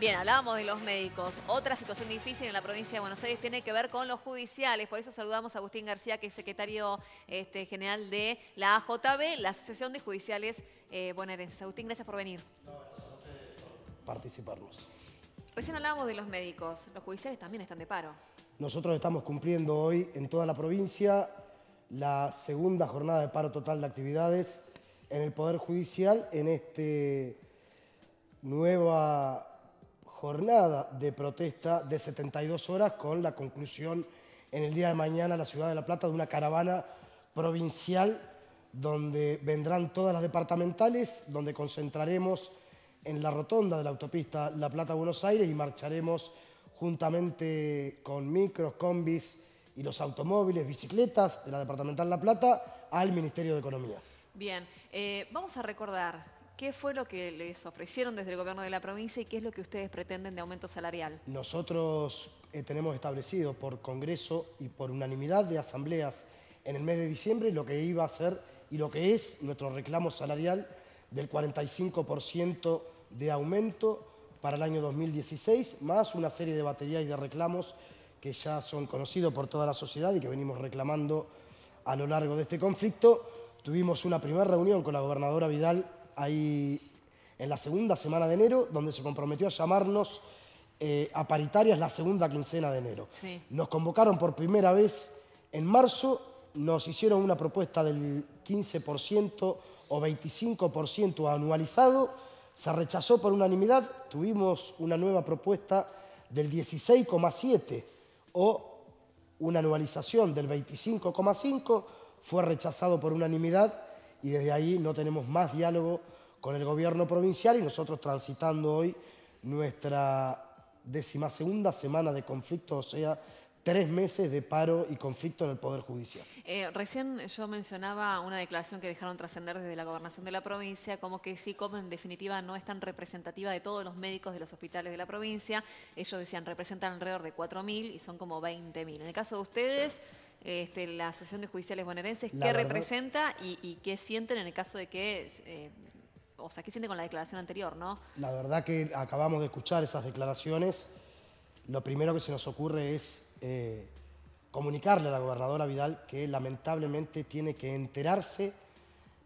Bien, hablábamos de los médicos. Otra situación difícil en la provincia de Buenos Aires tiene que ver con los judiciales. Por eso saludamos a Agustín García, que es secretario este, general de la AJB, la Asociación de Judiciales eh, Bonaerenses. Agustín, gracias por venir. gracias a ustedes por participarnos. Recién hablábamos de los médicos. Los judiciales también están de paro. Nosotros estamos cumpliendo hoy en toda la provincia la segunda jornada de paro total de actividades en el Poder Judicial en este nueva jornada de protesta de 72 horas con la conclusión en el día de mañana en la ciudad de La Plata de una caravana provincial donde vendrán todas las departamentales, donde concentraremos en la rotonda de la autopista La Plata-Buenos Aires y marcharemos juntamente con micros, combis y los automóviles, bicicletas de la departamental La Plata al Ministerio de Economía. Bien, eh, vamos a recordar ¿Qué fue lo que les ofrecieron desde el gobierno de la provincia y qué es lo que ustedes pretenden de aumento salarial? Nosotros eh, tenemos establecido por Congreso y por unanimidad de asambleas en el mes de diciembre lo que iba a ser y lo que es nuestro reclamo salarial del 45% de aumento para el año 2016, más una serie de baterías y de reclamos que ya son conocidos por toda la sociedad y que venimos reclamando a lo largo de este conflicto. Tuvimos una primera reunión con la gobernadora Vidal ahí en la segunda semana de enero, donde se comprometió a llamarnos eh, a paritarias la segunda quincena de enero. Nos convocaron por primera vez en marzo, nos hicieron una propuesta del 15% o 25% anualizado, se rechazó por unanimidad, tuvimos una nueva propuesta del 16,7% o una anualización del 25,5%, fue rechazado por unanimidad y desde ahí no tenemos más diálogo con el gobierno provincial y nosotros transitando hoy nuestra segunda semana de conflicto, o sea, tres meses de paro y conflicto en el Poder Judicial. Eh, recién yo mencionaba una declaración que dejaron trascender desde la gobernación de la provincia, como que sí como en definitiva no es tan representativa de todos los médicos de los hospitales de la provincia. Ellos decían representan alrededor de 4.000 y son como 20.000. En el caso de ustedes... Este, la Asociación de Judiciales Bonaerenses, qué representa y, qué sienten en el caso de que, eh, o sea, qué sienten con la declaración anterior, ¿no? La verdad que acabamos de escuchar esas declaraciones. Lo primero que se nos ocurre es eh, comunicarle a la gobernadora Vidal que lamentablemente tiene que enterarse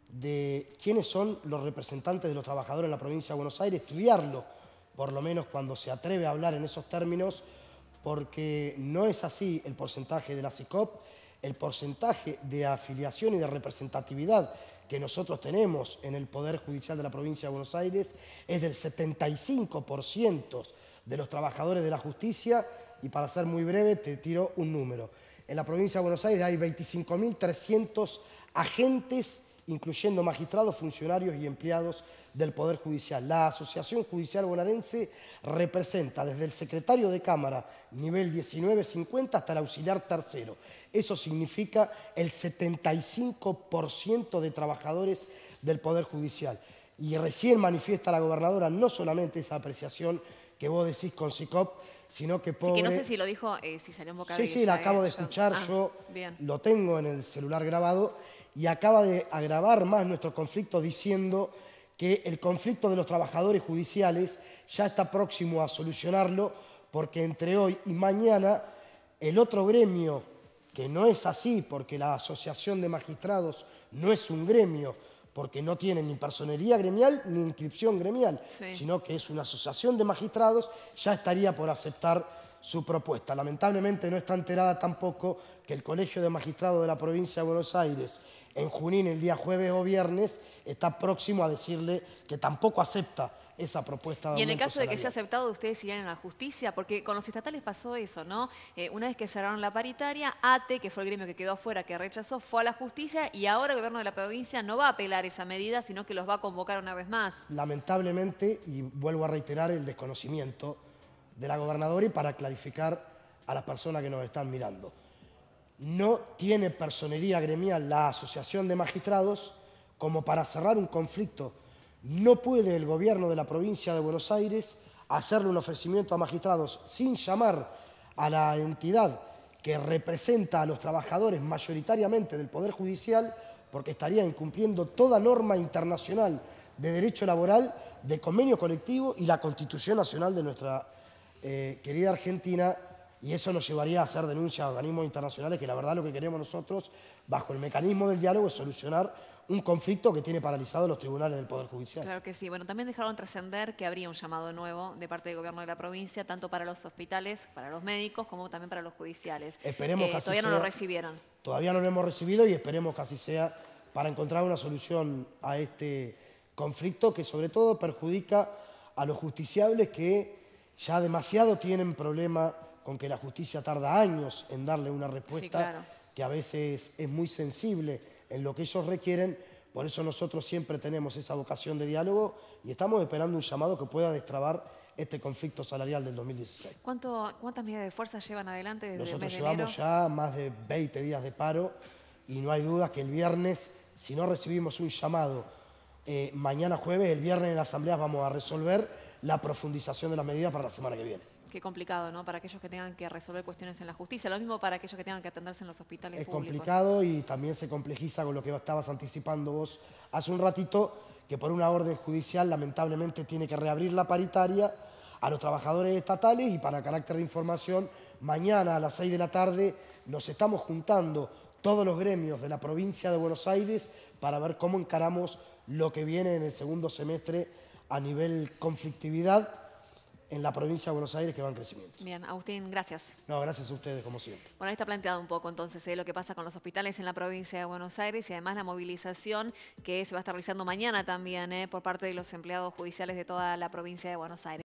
de quiénes son los representantes de los trabajadores en la provincia de Buenos Aires, estudiarlo, por lo menos cuando se atreve a hablar en esos términos, porque no es así el porcentaje de la CICOP, el porcentaje de afiliación y de representatividad que nosotros tenemos en el Poder Judicial de la Provincia de Buenos Aires es del 75% de los trabajadores de la justicia y para ser muy breve te tiro un número. En la Provincia de Buenos Aires hay 25.300 agentes incluyendo magistrados, funcionarios y empleados del Poder Judicial. La Asociación Judicial Bonaerense representa desde el secretario de Cámara, nivel 1950, hasta el auxiliar tercero. Eso significa el 75% de trabajadores del Poder Judicial. Y recién manifiesta la gobernadora no solamente esa apreciación que vos decís con SICOP, sino que pobre... Sí, que no sé si lo dijo, eh, si salió en boca Sí, sí, la acabo de eh, escuchar, ah, yo lo tengo en el celular grabado y acaba de agravar más nuestro conflicto diciendo que el conflicto de los trabajadores judiciales ya está próximo a solucionarlo porque entre hoy y mañana el otro gremio, que no es así porque la Asociación de Magistrados no es un gremio, porque no tiene ni personería gremial ni inscripción gremial, sino que es una asociación de magistrados, ya estaría por aceptar su propuesta. Lamentablemente no está enterada tampoco que el Colegio de Magistrados de la Provincia de Buenos Aires en Junín el día jueves o viernes, está próximo a decirle que tampoco acepta esa propuesta. De y en el caso de que sea aceptado, ustedes irían a la justicia, porque con los estatales pasó eso, ¿no? Eh, una vez que cerraron la paritaria, ATE, que fue el gremio que quedó afuera, que rechazó, fue a la justicia y ahora el gobierno de la provincia no va a apelar esa medida, sino que los va a convocar una vez más. Lamentablemente, y vuelvo a reiterar el desconocimiento de la gobernadora y para clarificar a las personas que nos están mirando no tiene personería gremial la Asociación de Magistrados como para cerrar un conflicto. No puede el gobierno de la provincia de Buenos Aires hacerle un ofrecimiento a magistrados sin llamar a la entidad que representa a los trabajadores mayoritariamente del Poder Judicial, porque estaría incumpliendo toda norma internacional de derecho laboral, de convenio colectivo y la Constitución Nacional de nuestra eh, querida Argentina, y eso nos llevaría a hacer denuncias a organismos internacionales que la verdad lo que queremos nosotros, bajo el mecanismo del diálogo, es solucionar un conflicto que tiene paralizado los tribunales del Poder Judicial. Claro que sí. Bueno, también dejaron trascender que habría un llamado nuevo de parte del gobierno de la provincia, tanto para los hospitales, para los médicos, como también para los judiciales. Esperemos que Todavía no lo recibieron. Todavía no lo hemos recibido y esperemos que así sea para encontrar una solución a este conflicto que sobre todo perjudica a los justiciables que ya demasiado tienen problemas con que la justicia tarda años en darle una respuesta que a veces es muy sensible en lo que ellos requieren. Por eso nosotros siempre tenemos esa vocación de diálogo y estamos esperando un llamado que pueda destrabar este conflicto salarial del 2016. ¿Cuántas medidas de fuerza llevan adelante desde Nosotros llevamos ya más de 20 días de paro y no hay duda que el viernes, si no recibimos un llamado eh, mañana jueves, el viernes en la asamblea vamos a resolver la profundización de las medidas para la semana que viene. Qué complicado, ¿no? Para aquellos que tengan que resolver cuestiones en la justicia, lo mismo para aquellos que tengan que atenderse en los hospitales es complicado y también se complejiza con lo que estabas anticipando vos hace un ratito, que por una orden judicial lamentablemente tiene que reabrir la paritaria a los trabajadores estatales y para carácter de información, mañana a las 6 de la tarde nos estamos juntando todos los gremios de la provincia de Buenos Aires para ver cómo encaramos lo que viene en el segundo semestre a nivel conflictividad en la provincia de Buenos Aires que va en crecimiento. Bien, Agustín, gracias. No, gracias a ustedes, como siempre. Bueno, ahí está planteado un poco entonces eh, lo que pasa con los hospitales en la provincia de Buenos Aires y además la movilización que se va a estar realizando mañana también eh, por parte de los empleados judiciales de toda la provincia de Buenos Aires.